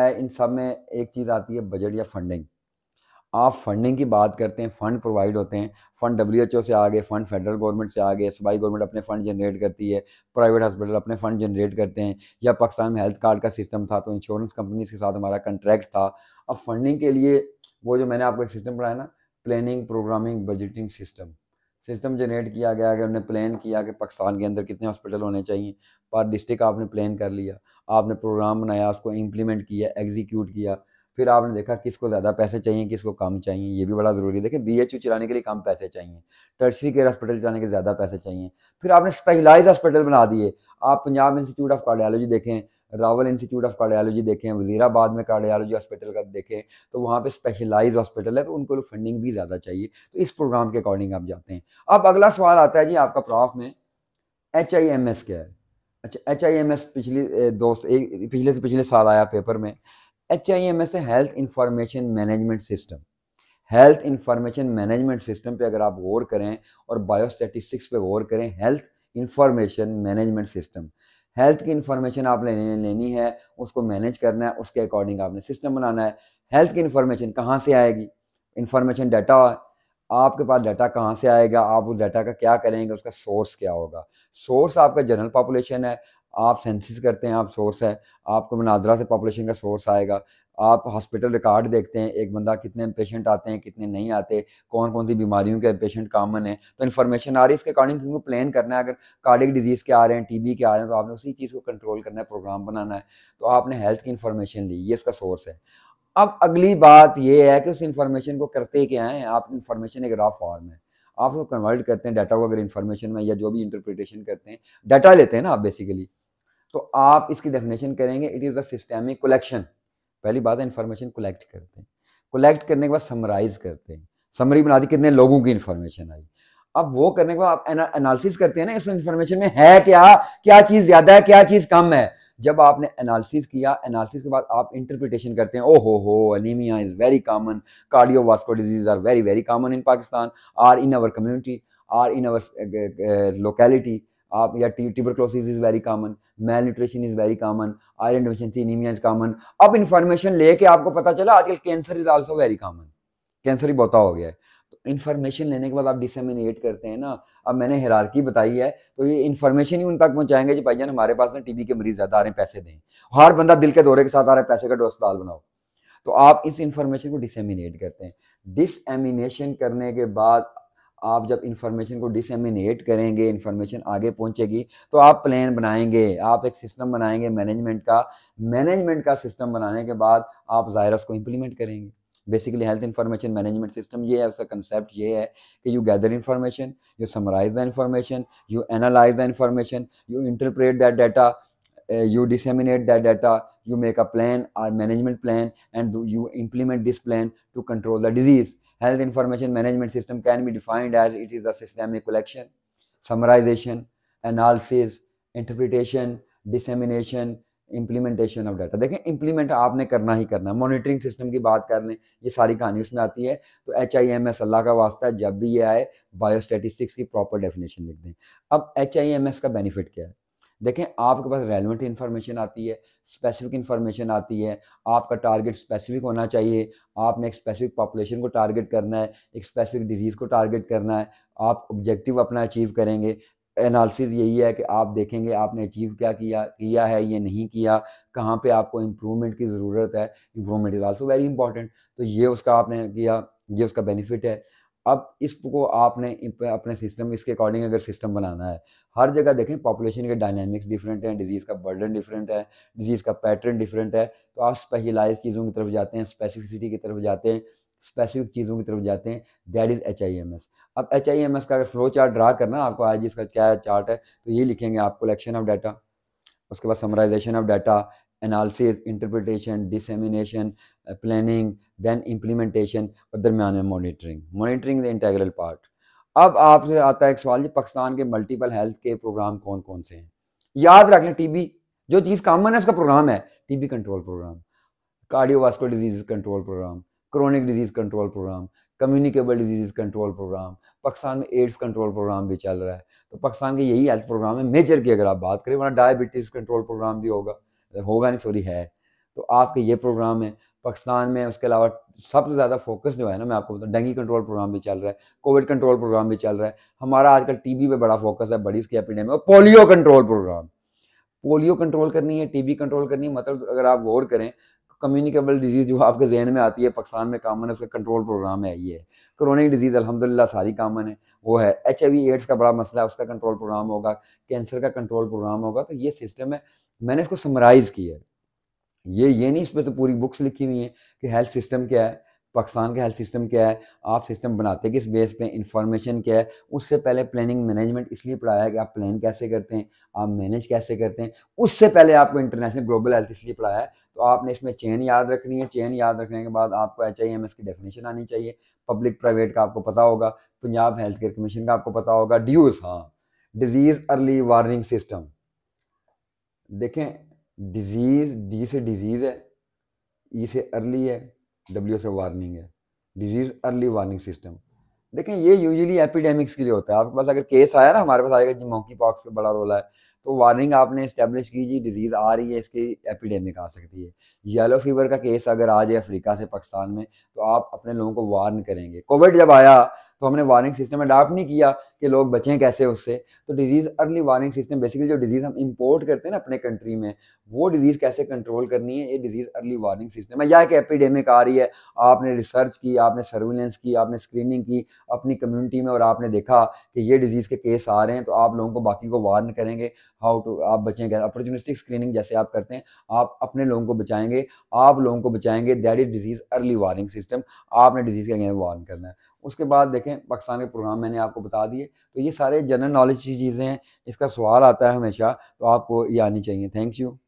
है इन सब में एक चीज़ आती है बजट या फंडिंग आप फंडिंग की बात करते हैं फंड प्रोवाइड होते हैं फंड डब्ल्यू से आ गए फंड फेडरल गवर्नमेंट से आगे गए सूबाई गवर्नमेंट अपने फंड जनरेट करती है प्राइवेट हॉस्पिटल अपने फंड जनरेट करते हैं या पाकिस्तान में हेल्थ कार्ड का सिस्टम था तो इंश्योरेंस कंपनीज के साथ हमारा कंट्रैक्ट था अब फंडिंग के लिए वो जो मैंने आपको एक सिस्टम बनाया ना planning programming budgeting system system generate किया गया अगर उन्हें प्लान किया कि पाकिस्तान के अंदर कितने हॉस्पिटल होने चाहिए पर डिस्ट्रिक्ट आपने प्लान कर लिया आपने प्रोग्राम बनाया उसको इम्प्लीमेंट किया एग्जीक्यूट किया फिर आपने देखा किसको ज़्यादा पैसे चाहिए किसको कम चाहिए ये भी बड़ा ज़रूरी है देखिए बी एच यू चलाने के लिए कम पैसे चाहिए टर्सरी केयर हॉस्पिटल चलाने के ज़्यादा पैसे चाहिए फिर आपने स्पेशलाइज हॉस्पिटल बना दिए आप पंजाब इंस्टीट्यूट ऑफ कार्डियोलॉजी देखें रावल इंस्टीट्यूट ऑफ कार्डियालॉजी देखें वजीराबाद में कार्डियालॉजी हॉस्पिटल का देखें तो वहाँ पे स्पेशलाइज हॉस्पिटल है तो उनको फंडिंग भी ज़्यादा चाहिए तो इस प्रोग्राम के अकॉर्डिंग आप जाते हैं अब अगला सवाल आता है जी आपका प्रॉफ में एच आई एम एस क्या है अच्छा एच आई एम एस पिछले दोस्त एक पिछले से पिछले साल आया पेपर में एच आई एम एस है health information management system health information management system पे अगर आप गौर करें और बायोस्टेटिस्टिक्स पे गौर करें health information management system health की इन्फॉर्मेशन आप लेने लेनी है उसको मैनेज करना है उसके अकॉर्डिंग आपने सिस्टम बनाना है हेल्थ की इन्फॉर्मेशन कहाँ से आएगी इन्फॉर्मेशन डाटा आपके पास डाटा कहाँ से आएगा आप उस डाटा का क्या करेंगे उसका सोर्स क्या होगा सोर्स आपका जनरल पॉपुलेशन है आप सेंसिस करते हैं आप सोर्स है आपको मुनाजरा से पॉपुलेशन का सोर्स आएगा आप हॉस्पिटल रिकॉर्ड देखते हैं एक बंदा कितने पेशेंट आते हैं कितने नहीं आते कौन कौन सी बीमारियों के पेशेंट कामन है तो इन्फॉर्मेशन आ रही है इसके अकॉर्डिंग क्योंकि प्लान करना है अगर कार्डिक डिजीज़ के आ रहे हैं टीबी के आ रहे हैं तो आपने उसी चीज़ को कंट्रोल करना है प्रोग्राम बनाना है तो आपने हेल्थ की इन्फॉर्मेशन ली ये इसका सोर्स है अब अगली बात ये है कि उस इन्फॉर्मेशन को करते क्या है आप इन्फॉर्मेशन एक रॉ फॉर्म है आप उसको कन्वर्ट करते हैं डाटा को अगर इन्फॉर्मेशन में या जो भी इंटरप्रिटेशन करते हैं डाटा लेते हैं ना आप बेसिकली तो आप इसकी डेफिनेशन करेंगे it is the systemic collection पहली बात है इन्फॉर्मेशन कलेक्ट करते हैं कलेक्ट करने के बाद समराइज करते हैं समरी बना दी कितने लोगों की इन्फॉर्मेशन आई अब वो करने के बाद आप एनालिसिस करते हैं ना इस इन्फॉर्मेशन में है क्या क्या चीज़ ज़्यादा है क्या चीज़ कम है जब आपने एनालिसिस किया एनालिसिस के बाद आप इंटरप्रिटेशन करते हैं ओ हो हो anaemia is very common cardiovascular disease are very very common in Pakistan or in our community or in our locality आप या tuberculosis is very common malnutrition is very common iron deficiency anaemia is common अब information लेके आपको पता चला आजकल cancer is also very common cancer ही बहुत हो गया है तो इन्फॉर्मेशन लेने के बाद आप डिसमिनेट करते हैं ना अब मैंने हेरारकी बताई है तो ये इन्फॉर्मेशन ही उन तक पहुंचाएंगे जी भाई जान हमारे पास ना टीबी के मरीज़ ज़्यादा आ रहे हैं पैसे दें हर बंदा दिल के दौरे के साथ आ रहा है पैसे का अस्पताल बनाओ तो आप इस इंफॉर्मेशन को डिसमिनेट करते हैं डिसमिनेशन करने के बाद आप जब इन्फॉर्मेशन को डिसमिनेट करेंगे इन्फॉर्मेशन आगे पहुंचेगी तो आप प्लान बनाएंगे आप एक सिस्टम बनाएंगे मैनेजमेंट का मैनेजमेंट का सिस्टम बनाने के बाद आप ज़ायरस को इंप्लीमेंट करेंगे basically health information management system ये है उसका कंसेप्ट ये है कि you gather information you summarise the information you analyse the information you interpret that data you disseminate that data you make a plan or management plan and you implement this plan to control the disease Health information management system can be defined as it is a systemic collection, summarization, analysis, interpretation, dissemination, implementation of data देखें implement आपने करना ही करना monitoring system की बात कर लें ये सारी कहानी उसमें आती है तो एच आई एम एस अल्लाह का वास्ता जब भी ये आए बायोस्टेटिस्टिक्स की प्रॉपर डेफिनेशन लिख दें अब एच आई एम एस का बेनिफिट क्या है देखें आपके पास रेलिवेंट इन्फॉर्मेशन आती है स्पेसिफिक इन्फॉर्मेशन आती है आपका टारगेट स्पेसिफिक होना चाहिए आपने एक स्पेसिफिक पॉपुलेशन को टारगेट करना है एक स्पेसिफिक डिजीज़ को टारगेट करना है आप ऑब्जेक्टिव अपना अचीव करेंगे एनालिसिस यही है कि आप देखेंगे आपने अचीव क्या किया किया है ये नहीं किया कहाँ पे आपको इम्प्रूवमेंट की ज़रूरत है improvement is also very important तो ये उसका आपने किया ये उसका बेनिफिट है अब इसको आपने अपने सिस्टम इसके अकॉर्डिंग अगर सिस्टम बनाना है हर जगह देखें पॉपुलेशन के डायनेमिक्स डिफरेंट हैं डिजीज़ का बर्डन डिफरेंट है डिजीज़ का पैटर्न डिफरेंट है तो आप स्पेशलाइज चीज़ों की तरफ जाते हैं स्पेसिफिसिटी की तरफ जाते हैं स्पेसिफिक चीज़ों की तरफ जाते हैं that is H I M S अब एच आई एम एस का अगर फ्लो चार्ट ड्रा करना आपको आज इसका क्या चार्ट है तो ये लिखेंगे आप कलेक्शन ऑफ डाटा उसके बाद summarisation of data analysis interpretation dissemination planning then implementation और दरमियान में monitoring monitoring the integral part अब आपसे आता है एक सवाल जी पाकिस्तान के मल्टीपल हेल्थ के प्रोग्राम कौन कौन से हैं याद रख लें टीबी जो चीज़ कॉमन है उसका प्रोग्राम है TB control programme cardiovascular disease control programme chronic disease control programme communicable disease control programme Pakistan में एड्स कंट्रोल प्रोग्राम भी चल रहा है तो पाकिस्तान के यही हेल्थ प्रोग्राम है मेजर की अगर आप बात करें वहाँ डायबिटीज़ कंट्रोल प्रोग्राम भी होगा होगा नहीं सॉरी है तो आपके ये प्रोग्राम है पाकिस्तान में उसके अलावा सबसे ज़्यादा फोकस जो है ना मैं आपको बताऊँ डेंगू कंट्रोल प्रोग्राम भी चल रहा है कोविड कंट्रोल प्रोग्राम भी चल रहा है हमारा आजकल टीबी पे बड़ा फोकस है बड़ी उसकी एपिडेमिक और polio control programme polio control करनी है टीबी कंट्रोल करनी है मतलब अगर आप गौर करें कम्युनिकेबल डिजीज़ जो आपके जहन में आती है पाकिस्तान में कामन है उसका कंट्रोल प्रोग्राम है ये क्रोनिक डिजीज़ अलहमदिल्ला सारी कामन है वो है एच एड्स का बड़ा मसला है उसका कंट्रोल प्रोग्राम होगा कैंसर का कंट्रोल प्रोग्राम होगा तो ये सिस्टम है मैंने इसको समराइज़ किया है ये ये नहीं इस पर तो पूरी बुक्स लिखी हुई हैं कि हेल्थ सिस्टम क्या है पाकिस्तान का हेल्थ सिस्टम क्या है आप सिस्टम बनाते किस बेस पे इंफॉर्मेशन क्या है उससे पहले प्लानिंग मैनेजमेंट इसलिए पढ़ाया है कि आप प्लान कैसे करते हैं आप मैनेज कैसे करते हैं उससे पहले आपको इंटरनेशनल ग्लोबल हेल्थ इसलिए पढ़ाया है तो आपने इसमें चेन याद रखनी है चेन याद रखने के बाद आपको एच आई एम एस की डेफिनेशन आनी चाहिए पब्लिक प्राइवेट का आपको पता होगा पंजाब हेल्थ केयर कमीशन का आपको पता होगा ड्यूज हाँ डिजीज़ अर्ली वार्निंग सिस्टम देखें डिजीज़ डी से डिजीज़ है ई e से अर्ली है डब्ल्यू से वार्निंग है डिजीज़ अर्ली वार्निंग सिस्टम देखें ये यूजुअली एपिडेमिक्स के लिए होता है आपके पास अगर केस आया ना हमारे पास आएगा जी मॉकी पॉक्स का बड़ा रोल है तो वार्निंग आपने इस्टेब्लिश की जी डिजीज़ आ रही है इसकी एपिडेमिक आ सकती है येलो फीवर का केस अगर आ जाए अफ्रीका से पाकिस्तान में तो आप अपने लोगों को वार्न करेंगे कोविड जब आया तो हमने वार्निंग सिस्टम अडाप्ट नहीं किया कि लोग बचें कैसे उससे तो disease early warning system basically जो डिजीज़ हम इंपोर्ट करते हैं ना अपने कंट्री में वो डिजीज़ कैसे कंट्रोल करनी है ये डिजीज़ अर्ली वार्निंग सिस्टम है या एक एपिडेमिक आ रही है आपने रिसर्च की आपने सर्विलेंस की आपने स्क्रीनिंग की अपनी कम्युनिटी में और आपने देखा कि ये डिजीज़ के केस आ रहे हैं तो आप लोगों को बाकी को वार्न करेंगे हाउ टू आप बचें कैसे अपॉर्चुनिस्टिक स्क्रीनिंग जैसे आप करते हैं आप अपने लोगों को बचाएंगे आप लोगों को बचाएंगे that is disease early warning system आपने डिजीज़ के अगेंस्ट वार्न करना है उसके बाद देखें पाकिस्तान के प्रोग्राम मैंने आपको बता दिए तो ये सारे जनरल नॉलेज की चीज़ें हैं इसका सवाल आता है हमेशा तो आपको ये आनी चाहिए थैंक यू